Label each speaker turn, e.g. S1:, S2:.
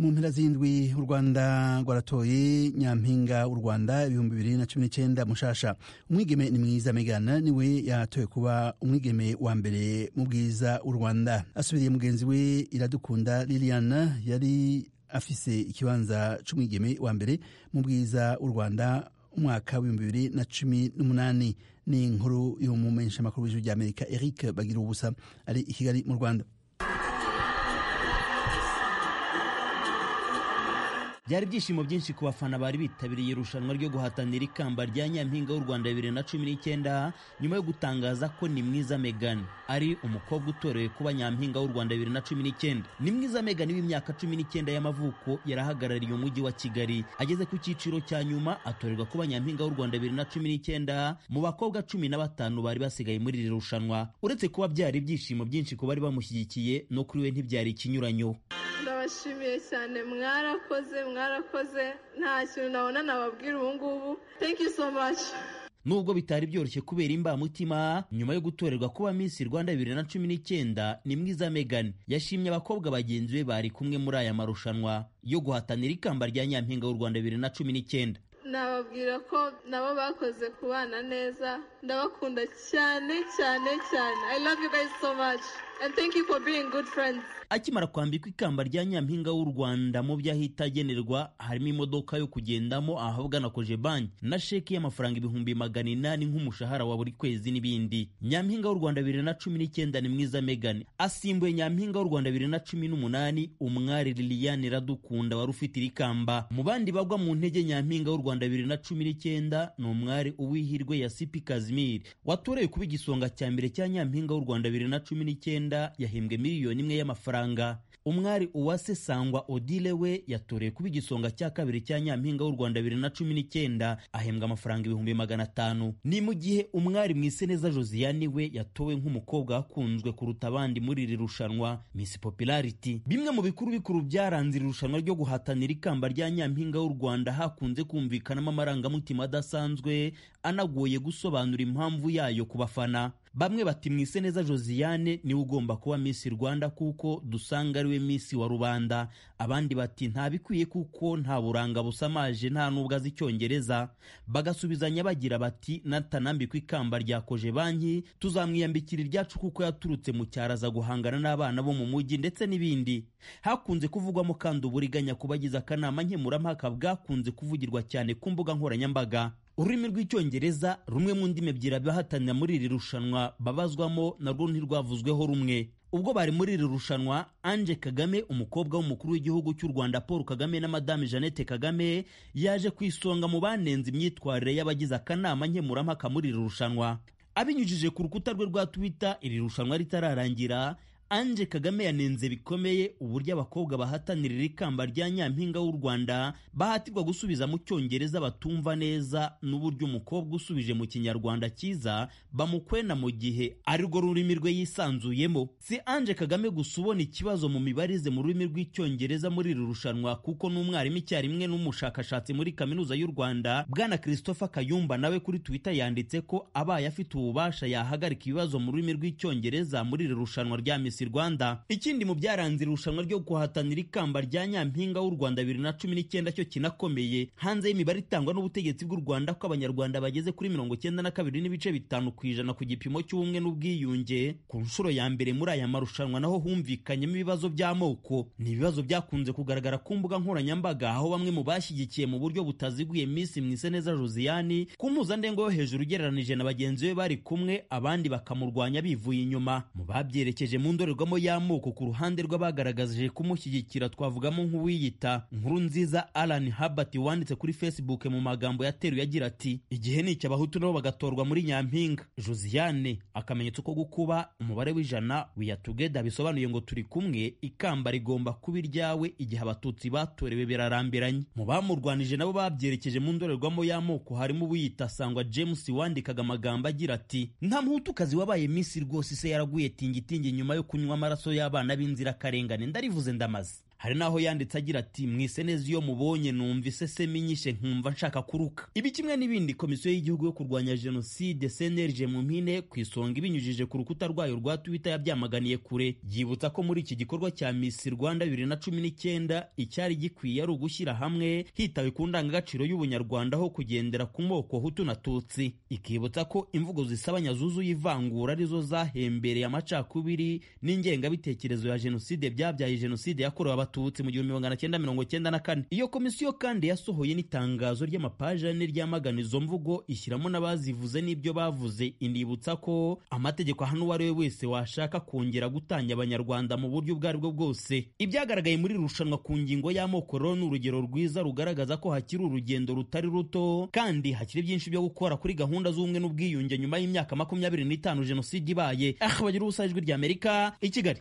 S1: mu mpera z'indwi u rwanda rwaratoye nyampinga u rwanda ibihumbi bibiri na cumi n'icyenda mushasha umwigeme ni mwiza megana niwe yatoye kuba umwigeme wa mbere mu bwiza w'u rwanda asubiriye mugenzi we iradukunda liliana yari afise ikibanza cy'umwigeme wa mbere mu bwiza w'u rwanda umwaka w'ibihumbi bibiri na cumi n'umunani ni inkuru y'umumenshamakuru w'ijwi ry'amerika eric bagira ubusa ari i kigali mu rwanda byari ibyishimo byinshi ku bafana bari bitabiriye irushanwa ryo guhatanira ikamba rya nyampinga w'u Rwanda bibiri na cumi n'icyenda nyuma yo gutangaza ko ni mwiza Megan ari umukobwa utorewe kuba nyampinga w'u Rwanda bibiri na cumi n'icyenda ni mwiza Megan w'imyaka cumi n'icyenda y'amavuko yarahagarariye umujyi wa Kigali ageze ku cyiciro cya nyuma atorerwa kuba nyampinga w'u Rwanda bibiri na cumi n'icyenda mu bakobwa cumi na batanu bari basigaye muri iri rushanwa uretse kuba byari ibyishimo byinshi ku bari bamushyigikiye no kuri we ntibyari ikinyuranyo ndabashimiye cyane mwarakoze mwarakoze nta kintu nabona nababwira ubu ngubu thank you so much nubwo bitari byoroshye kubera imbamutima nyuma yo gutorerwa kuba Miss Rwanda bibiri na cumi n'icyenda ni mwiza Megan yashimye abakobwa bagenzi be bari kumwe muri aya marushanwa yo guhatanira ikamba rya nyampinga w'u Rwanda bibiri na cumi n'icyenda nababwira ko nabo bakoze kubana neza ndabakunda cyane cyane cyane I love you guys so much akimara kwambikwa ikamba rya nyampinga w'u Rwanda mu by'ahita agenerwa harimo imodoka yo kugendamo ahabwa na Cogebank na sheki y'amafaranga ibihumbi magana inani nk'umushahara wa buri kwezi n'ibindi nyampinga w'u Rwanda bibiri na cumi n'icyenda ni mwiza Megani asimbuye nyampinga w'u Rwanda bibiri na cumi n'umunani umwari Liliane Iradukunda wari ufite iri kamba mu bandi bagwa mu ntege nyampinga w'u Rwanda bibiri na cumi n'icyenda ni umwari Uwihirwe ya Sipi Kazimiri watorewe kuba igisonga cya mbere cya nyampinga w'u Rwanda bibiri na cumi n'icyenda Rwanda yahembwe miliyoni imwe y'amafaranga umwari Uwase Sangwa Odile we yatoreye kuba igisonga cya kabiri cya Nyampinga w'u Rwanda bibiri na cumi n'icyenda ahembwa amafaranga ibihumbi magana atanu ni mu gihe umwari Mwiseneza Josiane we yatowe nk'umukobwa wakunzwe kuruta abandi muri iri rushanwa Miss Popularity bimwe mu bikuru bikuru byaranze iri rushanwa ryo guhatanira ikamba rya Nyampinga w'u Rwanda hakunze kumvikanamo amarangamutima adasanzwe anagoye gusobanura impamvu yayo ku bafana bamwe bati neza Josiane niwe ugomba kuba Miss Rwanda kuko dusanga ariwe Miss wa rubanda abandi bati ntabikwiye kuko nta buranga busamaje nta nubwo azi icyongereza bagasubizanya bagira bati natanambikwa ikamba rya koje banki tuzamwiyambikira iryacu kuko yaturutse mu cyaraza guhangana n'abana bo mu mujyi ndetse n'ibindi hakunze kuvugwamo kandi uburiganya ku akanama nkemurampaka bwakunze kuvugirwa cyane ku mbuga nkoranyambaga ururimi rw'icyongereza rumwe mu ndimi ebyiri abahatanira muri iri rushanwa babazwamo narwo ntirwavuzweho rumwe ubwo bari muri iri rushanwa Ange Kagame umukobwa w'umukuru w'igihugu cy'u Rwanda Paul Kagame na Madame Jeannette Kagame yaje ku isonga mu banenze imyitwarire y'abagize akanama nkemurampaka muri iri rushanwa abinyujije ku rukuta rwe rwa Twitter iri rushanwa ritararangira Ange Kagame yanenze bikomeye uburyo abakobwa bahatanirira ikamba rya Nyampinga w'u Rwanda bahatirwa gusubiza mu Cyongereza batumva neza n'uburyo umukobwa usubije mu Kinyarwanda cyiza bamukwena mu gihe arirwo rurimi rwe yisanzuyemo. Si Ange Kagame gusa ubona ikibazo mu mibarize mu rurimi rw'Icyongereza muri iri rushanwa kuko n'umwarimu icyarimwe n'umushakashatsi muri Kaminuza y'u Rwanda Bwana Christopher Kayumba nawe kuri Twitter yanditse ko abaye afite ububasha yahagarika ibibazo mu rurimi rw'Icyongereza muri iri rushanwa rya Miss Rwanda ikindi mu byaranze irushanwa ryo guhatanira ikamba rya nyampinga w'u Rwanda bibiri na cumi n'icyenda cyo kinakomeye hanze y'imibare itangwa n'ubutegetsi bw'u Rwanda ko abanyarwanda bageze kuri mirongo cyenda na kabiri n'ibice bitanu ku ijana ku gipimo cy'ubumwe n'ubwiyunge ku nshuro ya mbere muri aya marushanwa naho humvikanyemo ibibazo by'amoko ni ibibazo byakunze kugaragara ku mbuga nkoranyambaga aho bamwe mu bashyigikiye mu buryo butaziguye Miss Mwiseneza Josiane ku mpuzandengo yo hejuru ugereranije na bagenzi be bari kumwe abandi bakamurwanya bivuye inyuma mu babyerekeje mu indorerwamo y'amoko ku ruhande rw'abagaragaje kumushyigikira twavugamo nk'uwiyita nkuru nziza Alan Herbert wanditse kuri Facebook mu magambo yateruye agira ati igihe ni abahutu nabo bagatorwa muri Nyampinga Josiane akamenyetso ko gukuba umubare w'ijana wiya bisobanuye ngo turi kumwe ikamba rigomba kuba iryawe igihe abatutsi batorewe birarambiranye mu bamurwanije nabo babyerekeje mu ndorerwamo y'amoko harimo uwiyita Sangwa James wandikaga amagambo agira ati nta muhutukazi wabaye Miss rwose se yaraguye tingitingi nyuma yo kunywa amaraso y'abana b'inzirakarengane ndarivuze ndamaze hari n'aho yanditse agira ati mwise neza iyo mubonye numvise se nkumva nshaka kuruka ibi kimwe n'ibindi komisiyo y'igihugu yo kurwanya jenoside cnlg mu mpine ku isonga ibinyujije ku rukuta rwayo rwa twitter yabyamaganiye kure yibutsa ko muri iki gikorwa cya miss rwanda bibiri na cumi n'icyenda icyari gikwiye ari ugushyira hamwe hitawe ku ndangagaciro y'ubunyarwanda ho kugendera ku moko hutu na tutsi ikibutsa ko imvugo zisabanya zuzuye ivangura arizo zahembereye amacakubiri n'ingengabitekerezo ya jenoside byabyaye jenoside yakorewe abatutsi abatutsi mu gihumbi magana cyenda mirongo cyenda na kane iyo komisiyo kandi yasohoye n'itangazo ry'amapaji ane ryamagana izo mvugo ishyiramo n'abazivuze n'ibyo bavuze inibutsa ko amategeko ahana uwo ari we wese washaka kongera gutanya abanyarwanda mu buryo ubwo ari bwose ibyagaragaye muri rushanwa ku ngingo y'amoko rero ni urugero rwiza rugaragaza ko hakiri urugendo rutari ruto kandi hakiri byinshi byo gukora kuri gahunda z'ubumwe n'ubwiyunge nyuma y'imyaka makumyabiri n'itanu jenoside ibaye ahabagira ubusa ijwi ry'amerika i kigali